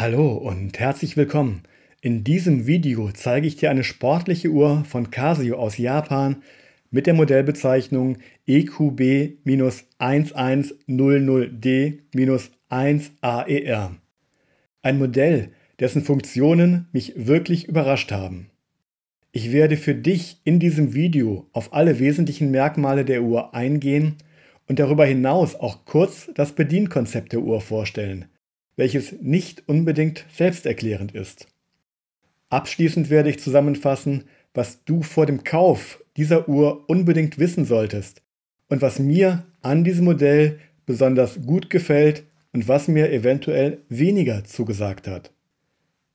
Hallo und herzlich willkommen. In diesem Video zeige ich dir eine sportliche Uhr von Casio aus Japan mit der Modellbezeichnung EQB-1100D-1AER. Ein Modell, dessen Funktionen mich wirklich überrascht haben. Ich werde für dich in diesem Video auf alle wesentlichen Merkmale der Uhr eingehen und darüber hinaus auch kurz das Bedienkonzept der Uhr vorstellen – welches nicht unbedingt selbsterklärend ist. Abschließend werde ich zusammenfassen, was du vor dem Kauf dieser Uhr unbedingt wissen solltest und was mir an diesem Modell besonders gut gefällt und was mir eventuell weniger zugesagt hat.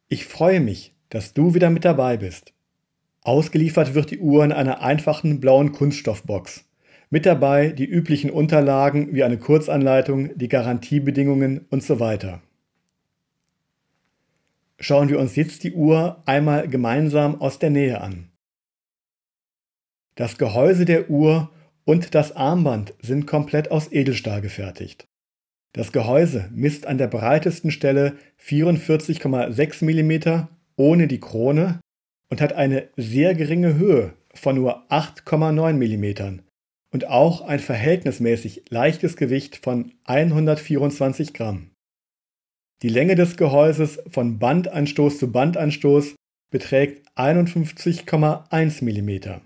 Ich freue mich, dass du wieder mit dabei bist. Ausgeliefert wird die Uhr in einer einfachen blauen Kunststoffbox. Mit dabei die üblichen Unterlagen wie eine Kurzanleitung, die Garantiebedingungen und so weiter. Schauen wir uns jetzt die Uhr einmal gemeinsam aus der Nähe an. Das Gehäuse der Uhr und das Armband sind komplett aus Edelstahl gefertigt. Das Gehäuse misst an der breitesten Stelle 44,6 mm ohne die Krone und hat eine sehr geringe Höhe von nur 8,9 mm und auch ein verhältnismäßig leichtes Gewicht von 124 Gramm. Die Länge des Gehäuses von Bandanstoß zu Bandanstoß beträgt 51,1 mm.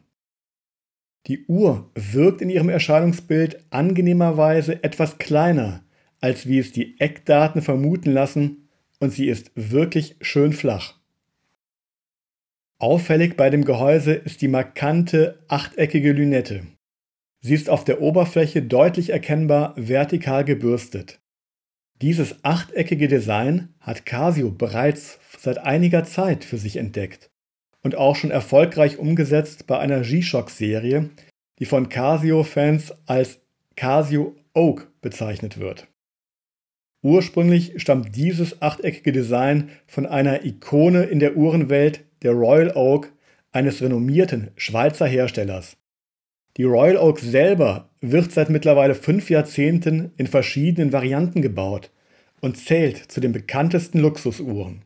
Die Uhr wirkt in ihrem Erscheinungsbild angenehmerweise etwas kleiner, als wie es die Eckdaten vermuten lassen, und sie ist wirklich schön flach. Auffällig bei dem Gehäuse ist die markante achteckige Lünette. Sie ist auf der Oberfläche deutlich erkennbar vertikal gebürstet. Dieses achteckige Design hat Casio bereits seit einiger Zeit für sich entdeckt und auch schon erfolgreich umgesetzt bei einer G-Shock-Serie, die von Casio-Fans als Casio Oak bezeichnet wird. Ursprünglich stammt dieses achteckige Design von einer Ikone in der Uhrenwelt, der Royal Oak, eines renommierten Schweizer Herstellers. Die Royal Oak selber wird seit mittlerweile fünf Jahrzehnten in verschiedenen Varianten gebaut und zählt zu den bekanntesten Luxusuhren.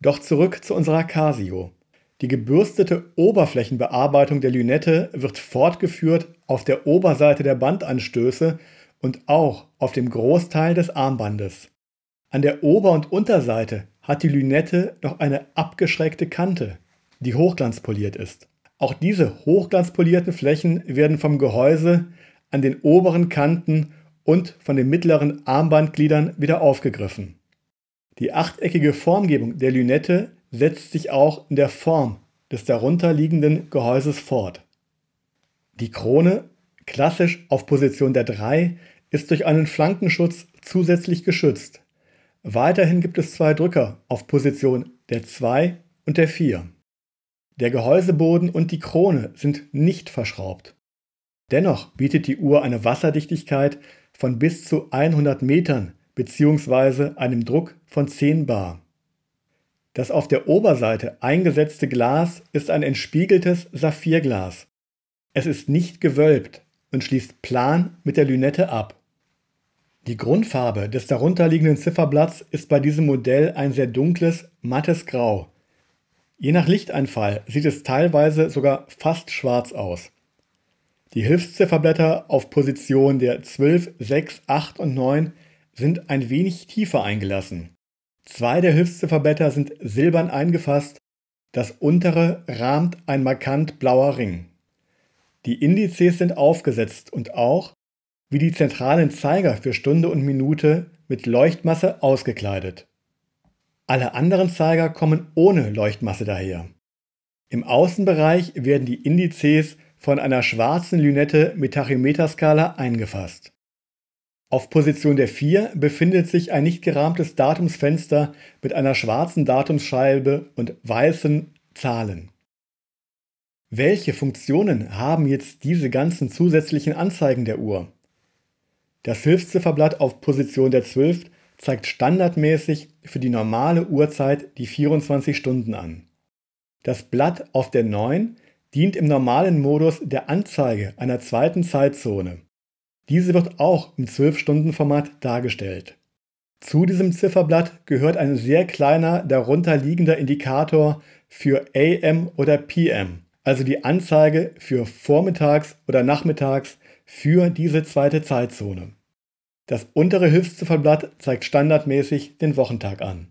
Doch zurück zu unserer Casio. Die gebürstete Oberflächenbearbeitung der Lünette wird fortgeführt auf der Oberseite der Bandanstöße und auch auf dem Großteil des Armbandes. An der Ober- und Unterseite hat die Lünette noch eine abgeschrägte Kante, die hochglanzpoliert ist. Auch diese hochglanzpolierten Flächen werden vom Gehäuse an den oberen Kanten und von den mittleren Armbandgliedern wieder aufgegriffen. Die achteckige Formgebung der Lünette setzt sich auch in der Form des darunter liegenden Gehäuses fort. Die Krone, klassisch auf Position der 3, ist durch einen Flankenschutz zusätzlich geschützt. Weiterhin gibt es zwei Drücker auf Position der 2 und der 4. Der Gehäuseboden und die Krone sind nicht verschraubt. Dennoch bietet die Uhr eine Wasserdichtigkeit von bis zu 100 Metern bzw. einem Druck von 10 bar. Das auf der Oberseite eingesetzte Glas ist ein entspiegeltes Saphirglas. Es ist nicht gewölbt und schließt plan mit der Lünette ab. Die Grundfarbe des darunterliegenden Zifferblatts ist bei diesem Modell ein sehr dunkles, mattes Grau, Je nach Lichteinfall sieht es teilweise sogar fast schwarz aus. Die Hilfszifferblätter auf Position der 12, 6, 8 und 9 sind ein wenig tiefer eingelassen. Zwei der Hilfszifferblätter sind silbern eingefasst, das untere rahmt ein markant blauer Ring. Die Indizes sind aufgesetzt und auch, wie die zentralen Zeiger für Stunde und Minute, mit Leuchtmasse ausgekleidet. Alle anderen Zeiger kommen ohne Leuchtmasse daher. Im Außenbereich werden die Indizes von einer schwarzen Lünette mit Tachymeterskala eingefasst. Auf Position der 4 befindet sich ein nicht gerahmtes Datumsfenster mit einer schwarzen Datumsscheibe und weißen Zahlen. Welche Funktionen haben jetzt diese ganzen zusätzlichen Anzeigen der Uhr? Das Hilfszifferblatt auf Position der 12 zeigt standardmäßig für die normale Uhrzeit die 24 Stunden an. Das Blatt auf der 9 dient im normalen Modus der Anzeige einer zweiten Zeitzone. Diese wird auch im 12-Stunden-Format dargestellt. Zu diesem Zifferblatt gehört ein sehr kleiner darunter liegender Indikator für AM oder PM, also die Anzeige für vormittags oder nachmittags für diese zweite Zeitzone. Das untere Hilfszifferblatt zeigt standardmäßig den Wochentag an.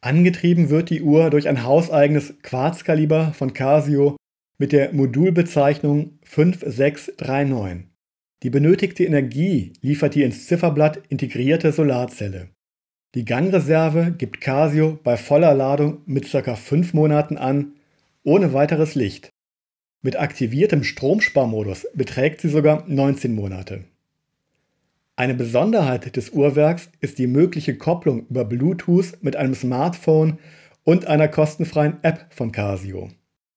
Angetrieben wird die Uhr durch ein hauseigenes Quarzkaliber von Casio mit der Modulbezeichnung 5639. Die benötigte Energie liefert die ins Zifferblatt integrierte Solarzelle. Die Gangreserve gibt Casio bei voller Ladung mit ca. 5 Monaten an, ohne weiteres Licht. Mit aktiviertem Stromsparmodus beträgt sie sogar 19 Monate. Eine Besonderheit des Uhrwerks ist die mögliche Kopplung über Bluetooth mit einem Smartphone und einer kostenfreien App von Casio.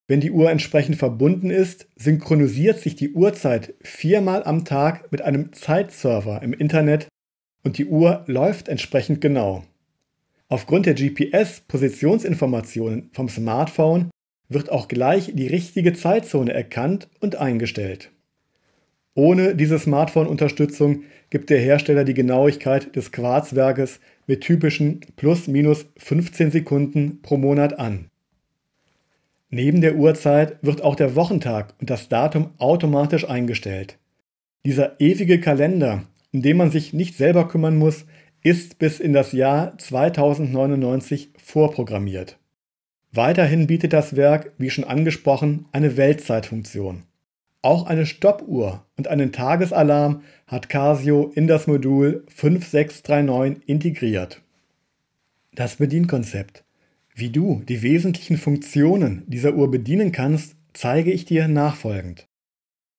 Wenn die Uhr entsprechend verbunden ist, synchronisiert sich die Uhrzeit viermal am Tag mit einem Zeitserver im Internet und die Uhr läuft entsprechend genau. Aufgrund der GPS-Positionsinformationen vom Smartphone wird auch gleich die richtige Zeitzone erkannt und eingestellt. Ohne diese Smartphone-Unterstützung gibt der Hersteller die Genauigkeit des Quarzwerkes mit typischen plus-minus 15 Sekunden pro Monat an. Neben der Uhrzeit wird auch der Wochentag und das Datum automatisch eingestellt. Dieser ewige Kalender, um den man sich nicht selber kümmern muss, ist bis in das Jahr 2099 vorprogrammiert. Weiterhin bietet das Werk, wie schon angesprochen, eine Weltzeitfunktion. Auch eine Stoppuhr und einen Tagesalarm hat Casio in das Modul 5639 integriert. Das Bedienkonzept. Wie du die wesentlichen Funktionen dieser Uhr bedienen kannst, zeige ich dir nachfolgend.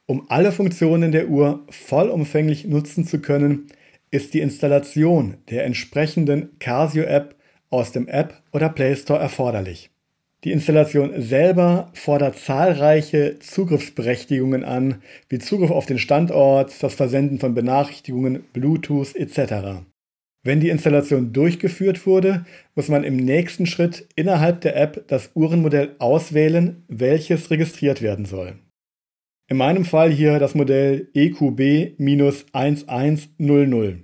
Um alle Funktionen der Uhr vollumfänglich nutzen zu können, ist die Installation der entsprechenden Casio-App aus dem App oder Play Store erforderlich. Die Installation selber fordert zahlreiche Zugriffsberechtigungen an, wie Zugriff auf den Standort, das Versenden von Benachrichtigungen, Bluetooth etc. Wenn die Installation durchgeführt wurde, muss man im nächsten Schritt innerhalb der App das Uhrenmodell auswählen, welches registriert werden soll. In meinem Fall hier das Modell EQB-1100.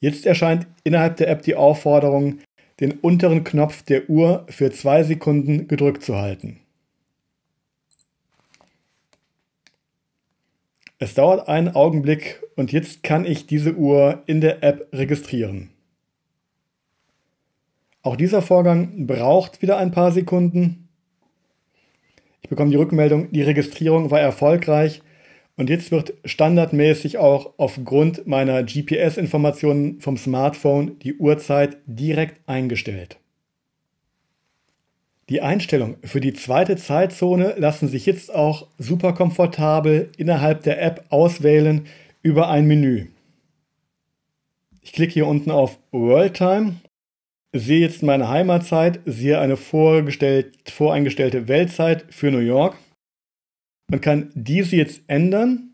Jetzt erscheint innerhalb der App die Aufforderung, den unteren Knopf der Uhr für zwei Sekunden gedrückt zu halten. Es dauert einen Augenblick und jetzt kann ich diese Uhr in der App registrieren. Auch dieser Vorgang braucht wieder ein paar Sekunden. Ich bekomme die Rückmeldung, die Registrierung war erfolgreich. Und jetzt wird standardmäßig auch aufgrund meiner GPS-Informationen vom Smartphone die Uhrzeit direkt eingestellt. Die Einstellungen für die zweite Zeitzone lassen sich jetzt auch super komfortabel innerhalb der App auswählen über ein Menü. Ich klicke hier unten auf World Time, sehe jetzt meine Heimatzeit, sehe eine voreingestellte Weltzeit für New York man kann diese jetzt ändern.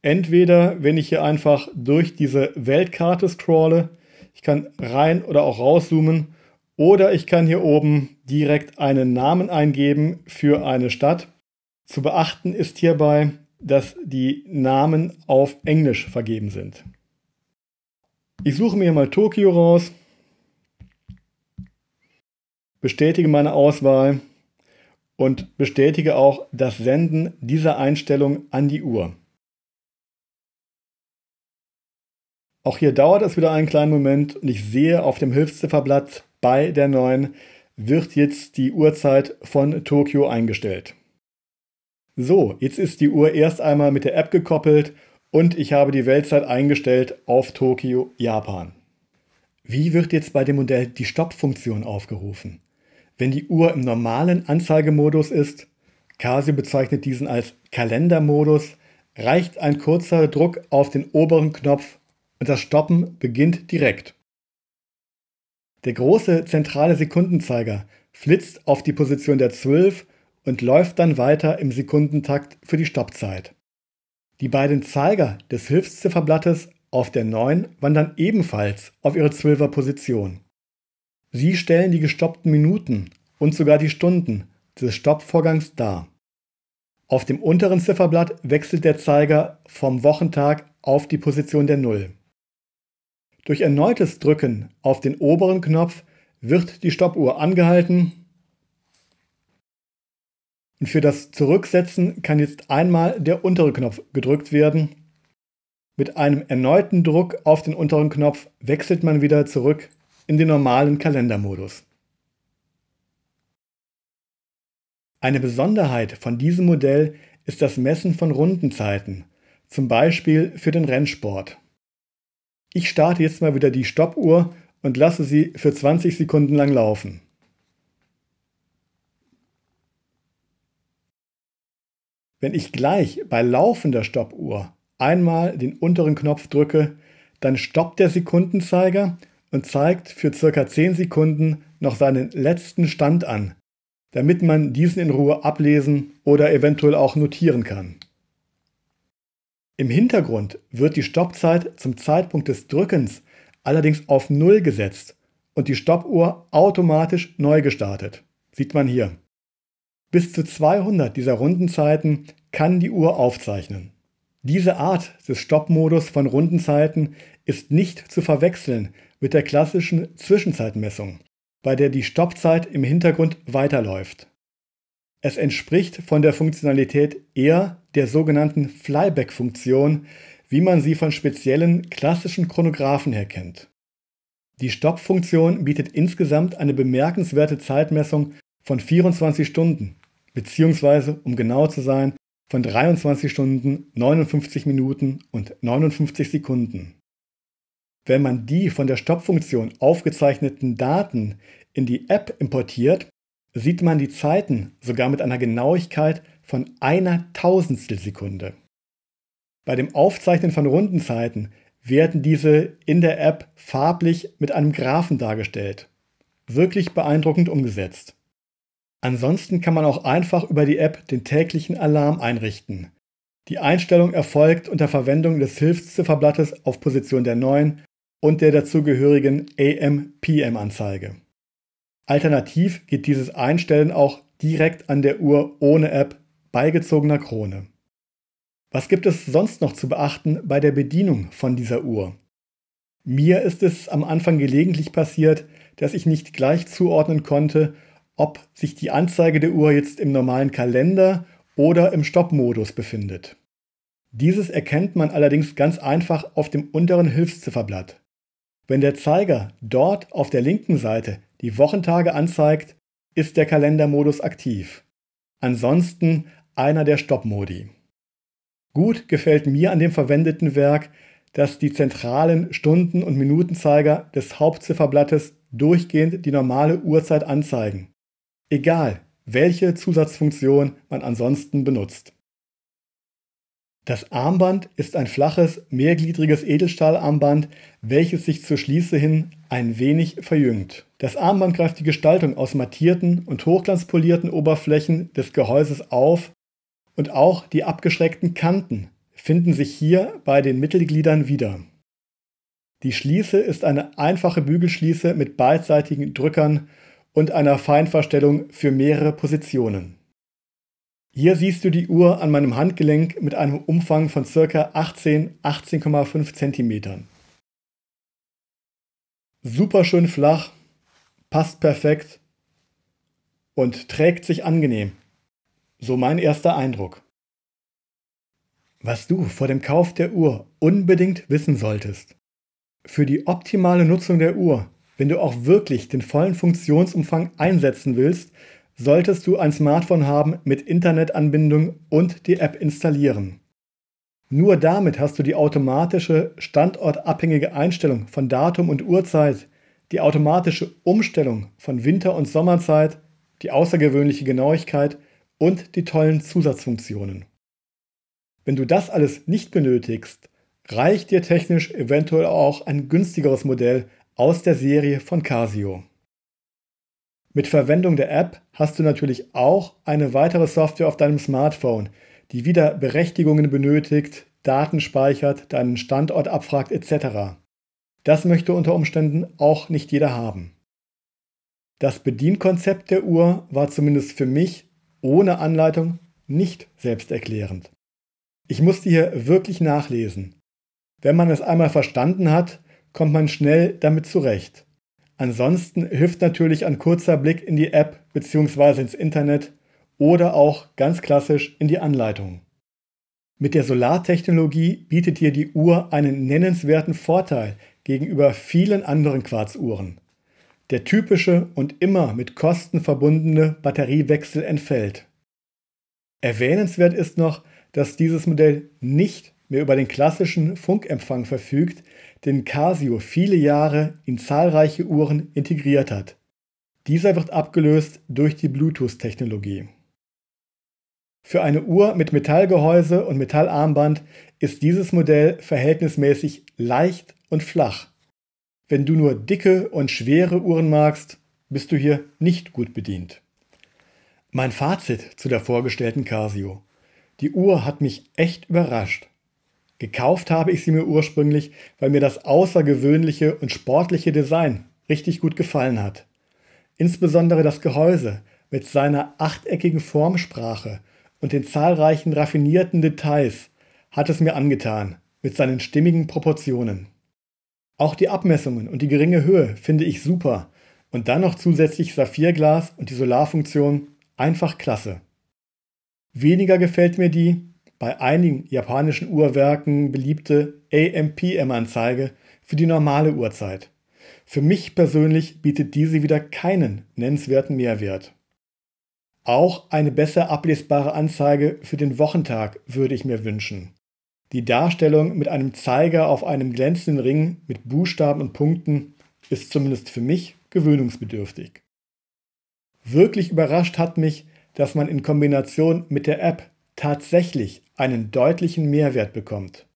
Entweder, wenn ich hier einfach durch diese Weltkarte scrolle, ich kann rein oder auch rauszoomen oder ich kann hier oben direkt einen Namen eingeben für eine Stadt. Zu beachten ist hierbei, dass die Namen auf Englisch vergeben sind. Ich suche mir mal Tokio raus, bestätige meine Auswahl und bestätige auch das Senden dieser Einstellung an die Uhr. Auch hier dauert es wieder einen kleinen Moment und ich sehe auf dem Hilfszifferblatt bei der 9 wird jetzt die Uhrzeit von Tokio eingestellt. So, jetzt ist die Uhr erst einmal mit der App gekoppelt und ich habe die Weltzeit eingestellt auf Tokio, Japan. Wie wird jetzt bei dem Modell die Stoppfunktion aufgerufen? wenn die Uhr im normalen Anzeigemodus ist, Casio bezeichnet diesen als Kalendermodus, reicht ein kurzer Druck auf den oberen Knopf und das Stoppen beginnt direkt. Der große zentrale Sekundenzeiger flitzt auf die Position der 12 und läuft dann weiter im Sekundentakt für die Stoppzeit. Die beiden Zeiger des Hilfszifferblattes auf der 9 wandern ebenfalls auf ihre 12er Position. Sie stellen die gestoppten Minuten und sogar die Stunden des Stoppvorgangs dar. Auf dem unteren Zifferblatt wechselt der Zeiger vom Wochentag auf die Position der Null. Durch erneutes Drücken auf den oberen Knopf wird die Stoppuhr angehalten und für das Zurücksetzen kann jetzt einmal der untere Knopf gedrückt werden. Mit einem erneuten Druck auf den unteren Knopf wechselt man wieder zurück in den normalen Kalendermodus. Eine Besonderheit von diesem Modell ist das Messen von Rundenzeiten, zum Beispiel für den Rennsport. Ich starte jetzt mal wieder die Stoppuhr und lasse sie für 20 Sekunden lang laufen. Wenn ich gleich bei laufender Stoppuhr einmal den unteren Knopf drücke, dann stoppt der Sekundenzeiger und zeigt für circa 10 Sekunden noch seinen letzten Stand an, damit man diesen in Ruhe ablesen oder eventuell auch notieren kann. Im Hintergrund wird die Stoppzeit zum Zeitpunkt des Drückens allerdings auf 0 gesetzt und die Stoppuhr automatisch neu gestartet. Sieht man hier. Bis zu 200 dieser Rundenzeiten kann die Uhr aufzeichnen. Diese Art des Stoppmodus von Rundenzeiten ist nicht zu verwechseln mit der klassischen Zwischenzeitmessung, bei der die Stoppzeit im Hintergrund weiterläuft. Es entspricht von der Funktionalität eher der sogenannten Flyback-Funktion, wie man sie von speziellen klassischen Chronographen her kennt. Die Stopp-Funktion bietet insgesamt eine bemerkenswerte Zeitmessung von 24 Stunden, beziehungsweise, um genau zu sein, von 23 Stunden, 59 Minuten und 59 Sekunden. Wenn man die von der Stoppfunktion aufgezeichneten Daten in die App importiert, sieht man die Zeiten sogar mit einer Genauigkeit von einer Tausendstelsekunde. Bei dem Aufzeichnen von Rundenzeiten werden diese in der App farblich mit einem Graphen dargestellt. Wirklich beeindruckend umgesetzt. Ansonsten kann man auch einfach über die App den täglichen Alarm einrichten. Die Einstellung erfolgt unter Verwendung des Hilfszifferblattes auf Position der 9 und der dazugehörigen AM-PM-Anzeige. Alternativ geht dieses Einstellen auch direkt an der Uhr ohne App beigezogener Krone. Was gibt es sonst noch zu beachten bei der Bedienung von dieser Uhr? Mir ist es am Anfang gelegentlich passiert, dass ich nicht gleich zuordnen konnte, ob sich die Anzeige der Uhr jetzt im normalen Kalender oder im Stoppmodus befindet. Dieses erkennt man allerdings ganz einfach auf dem unteren Hilfszifferblatt. Wenn der Zeiger dort auf der linken Seite die Wochentage anzeigt, ist der Kalendermodus aktiv. Ansonsten einer der Stoppmodi. Gut gefällt mir an dem verwendeten Werk, dass die zentralen Stunden- und Minutenzeiger des Hauptzifferblattes durchgehend die normale Uhrzeit anzeigen. Egal, welche Zusatzfunktion man ansonsten benutzt. Das Armband ist ein flaches, mehrgliedriges Edelstahlarmband, welches sich zur Schließe hin ein wenig verjüngt. Das Armband greift die Gestaltung aus mattierten und hochglanzpolierten Oberflächen des Gehäuses auf und auch die abgeschreckten Kanten finden sich hier bei den Mittelgliedern wieder. Die Schließe ist eine einfache Bügelschließe mit beidseitigen Drückern und einer Feinverstellung für mehrere Positionen. Hier siehst du die Uhr an meinem Handgelenk mit einem Umfang von ca. 18, 18,5 cm. Super schön flach, passt perfekt und trägt sich angenehm. So mein erster Eindruck. Was du vor dem Kauf der Uhr unbedingt wissen solltest. Für die optimale Nutzung der Uhr, wenn du auch wirklich den vollen Funktionsumfang einsetzen willst, solltest du ein Smartphone haben mit Internetanbindung und die App installieren. Nur damit hast du die automatische standortabhängige Einstellung von Datum und Uhrzeit, die automatische Umstellung von Winter- und Sommerzeit, die außergewöhnliche Genauigkeit und die tollen Zusatzfunktionen. Wenn du das alles nicht benötigst, reicht dir technisch eventuell auch ein günstigeres Modell aus der Serie von Casio. Mit Verwendung der App hast du natürlich auch eine weitere Software auf deinem Smartphone, die wieder Berechtigungen benötigt, Daten speichert, deinen Standort abfragt etc. Das möchte unter Umständen auch nicht jeder haben. Das Bedienkonzept der Uhr war zumindest für mich ohne Anleitung nicht selbsterklärend. Ich musste hier wirklich nachlesen. Wenn man es einmal verstanden hat, kommt man schnell damit zurecht. Ansonsten hilft natürlich ein kurzer Blick in die App bzw. ins Internet oder auch ganz klassisch in die Anleitung. Mit der Solartechnologie bietet dir die Uhr einen nennenswerten Vorteil gegenüber vielen anderen Quarzuhren. Der typische und immer mit Kosten verbundene Batteriewechsel entfällt. Erwähnenswert ist noch, dass dieses Modell nicht mehr über den klassischen Funkempfang verfügt, den Casio viele Jahre in zahlreiche Uhren integriert hat. Dieser wird abgelöst durch die Bluetooth-Technologie. Für eine Uhr mit Metallgehäuse und Metallarmband ist dieses Modell verhältnismäßig leicht und flach. Wenn du nur dicke und schwere Uhren magst, bist du hier nicht gut bedient. Mein Fazit zu der vorgestellten Casio. Die Uhr hat mich echt überrascht. Gekauft habe ich sie mir ursprünglich, weil mir das außergewöhnliche und sportliche Design richtig gut gefallen hat. Insbesondere das Gehäuse mit seiner achteckigen Formsprache und den zahlreichen raffinierten Details hat es mir angetan, mit seinen stimmigen Proportionen. Auch die Abmessungen und die geringe Höhe finde ich super und dann noch zusätzlich Saphirglas und die Solarfunktion einfach klasse. Weniger gefällt mir die, bei einigen japanischen Uhrwerken beliebte am anzeige für die normale Uhrzeit. Für mich persönlich bietet diese wieder keinen nennenswerten Mehrwert. Auch eine besser ablesbare Anzeige für den Wochentag würde ich mir wünschen. Die Darstellung mit einem Zeiger auf einem glänzenden Ring mit Buchstaben und Punkten ist zumindest für mich gewöhnungsbedürftig. Wirklich überrascht hat mich, dass man in Kombination mit der App tatsächlich einen deutlichen Mehrwert bekommt.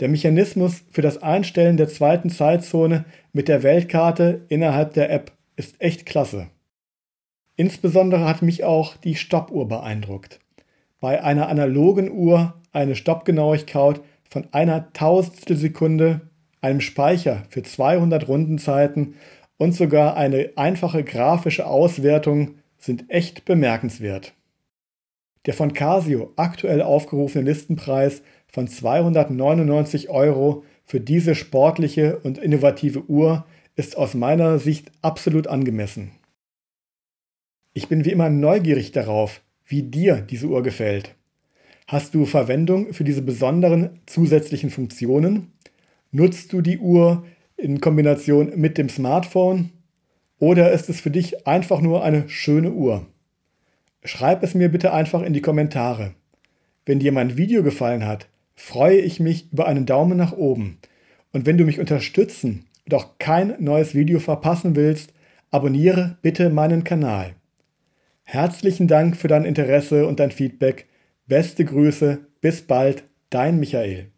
Der Mechanismus für das Einstellen der zweiten Zeitzone mit der Weltkarte innerhalb der App ist echt klasse. Insbesondere hat mich auch die Stoppuhr beeindruckt. Bei einer analogen Uhr eine Stoppgenauigkeit von einer Tausendstel Sekunde, einem Speicher für 200 Rundenzeiten und sogar eine einfache grafische Auswertung sind echt bemerkenswert. Der von Casio aktuell aufgerufene Listenpreis von 299 Euro für diese sportliche und innovative Uhr ist aus meiner Sicht absolut angemessen. Ich bin wie immer neugierig darauf, wie dir diese Uhr gefällt. Hast du Verwendung für diese besonderen zusätzlichen Funktionen? Nutzt du die Uhr in Kombination mit dem Smartphone? Oder ist es für dich einfach nur eine schöne Uhr? Schreib es mir bitte einfach in die Kommentare. Wenn dir mein Video gefallen hat, freue ich mich über einen Daumen nach oben. Und wenn du mich unterstützen und auch kein neues Video verpassen willst, abonniere bitte meinen Kanal. Herzlichen Dank für dein Interesse und dein Feedback. Beste Grüße, bis bald, dein Michael.